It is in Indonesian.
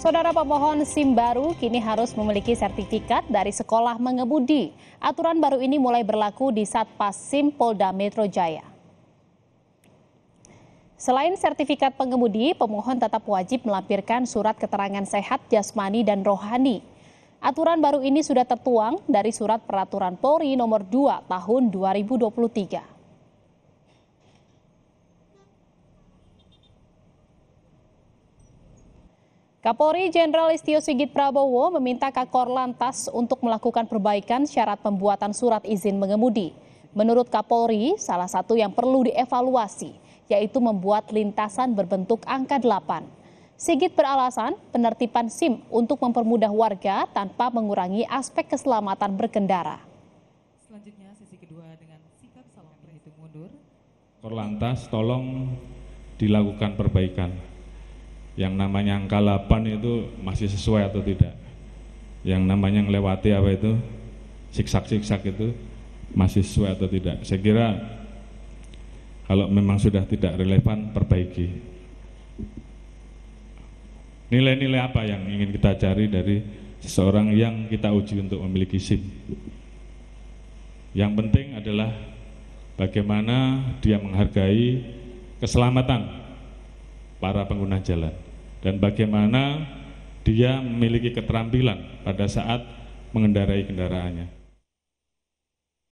Saudara pemohon SIM baru kini harus memiliki sertifikat dari sekolah mengemudi. Aturan baru ini mulai berlaku di Satpas SIM Polda Metro Jaya. Selain sertifikat pengemudi, pemohon tetap wajib melampirkan surat keterangan sehat jasmani dan rohani. Aturan baru ini sudah tertuang dari surat peraturan Polri nomor 2 tahun 2023. Kapolri Jenderal Istio Sigit Prabowo meminta Kakor Lantas untuk melakukan perbaikan syarat pembuatan surat izin mengemudi. Menurut Kapolri, salah satu yang perlu dievaluasi yaitu membuat lintasan berbentuk angka 8. Sigit beralasan penertiban SIM untuk mempermudah warga tanpa mengurangi aspek keselamatan berkendara. Selanjutnya sesi kedua dengan sikap salam berhitung mundur. Korlantas tolong dilakukan perbaikan yang namanya angka 8 itu masih sesuai atau tidak yang namanya melewati apa itu siksak-siksak itu masih sesuai atau tidak saya kira kalau memang sudah tidak relevan perbaiki nilai-nilai apa yang ingin kita cari dari seseorang yang kita uji untuk memiliki SIM yang penting adalah bagaimana dia menghargai keselamatan para pengguna jalan dan bagaimana dia memiliki keterampilan pada saat mengendarai kendaraannya.